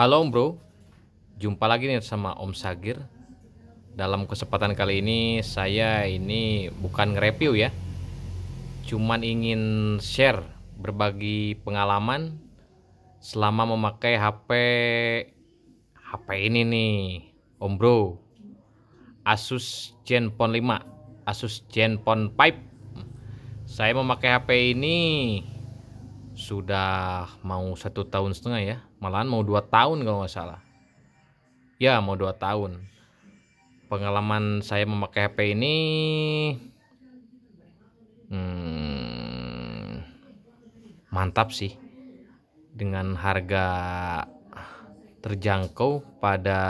Halo Om Bro, jumpa lagi nih sama Om Sagir. Dalam kesempatan kali ini saya ini bukan nge-review ya. Cuman ingin share berbagi pengalaman selama memakai HP HP ini nih, Om Bro. Asus Zenfone 5, Asus Zenfone 5. Saya memakai HP ini sudah mau satu tahun setengah ya malahan mau dua tahun kalau nggak salah ya mau dua tahun pengalaman saya memakai HP ini hmm, mantap sih dengan harga terjangkau pada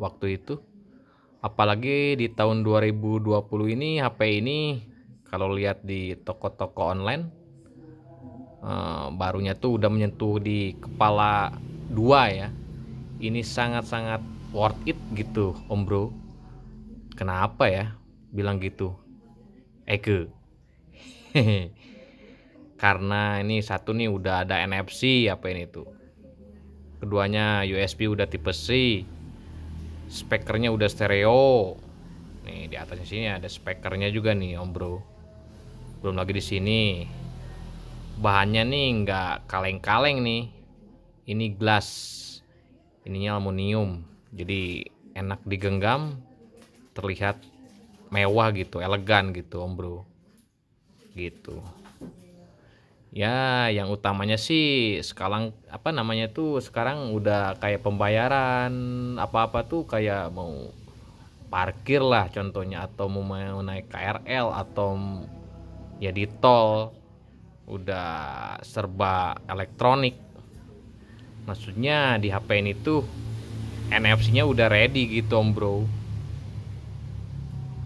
waktu itu apalagi di tahun 2020 ini HP ini kalau lihat di toko-toko online barunya tuh udah menyentuh di kepala dua ya ini sangat-sangat worth it gitu om bro kenapa ya bilang gitu Eke karena ini satu nih udah ada NFC apa ini tuh keduanya USB udah tipe C speakernya udah stereo nih di atasnya sini ada speakernya juga nih om bro belum lagi di sini bahannya nih nggak kaleng-kaleng nih ini glass ininya aluminium jadi enak digenggam terlihat mewah gitu elegan gitu om bro gitu ya yang utamanya sih sekarang apa namanya tuh sekarang udah kayak pembayaran apa-apa tuh kayak mau parkir lah contohnya atau mau naik KRL atau ya di tol udah serba elektronik maksudnya di HP ini tuh NFC-nya udah ready gitu om bro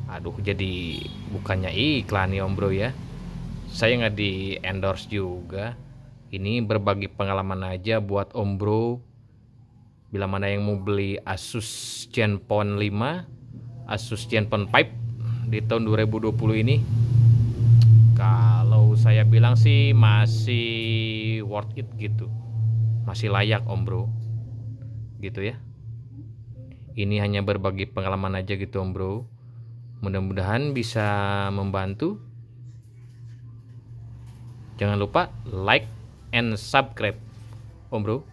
aduh jadi bukannya iklan nih om bro ya saya nggak di endorse juga ini berbagi pengalaman aja buat om bro bila mana yang mau beli Asus Zenfone 5 Asus Zenfone 5 di tahun 2020 ini kalau saya bilang sih masih worth it gitu masih layak om bro gitu ya ini hanya berbagi pengalaman aja gitu om bro mudah-mudahan bisa membantu jangan lupa like and subscribe om bro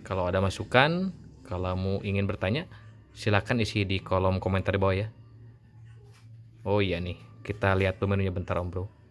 kalau ada masukan kalau mau ingin bertanya silahkan isi di kolom komentar di bawah ya oh iya nih kita lihat tuh menunya bentar Om Bro.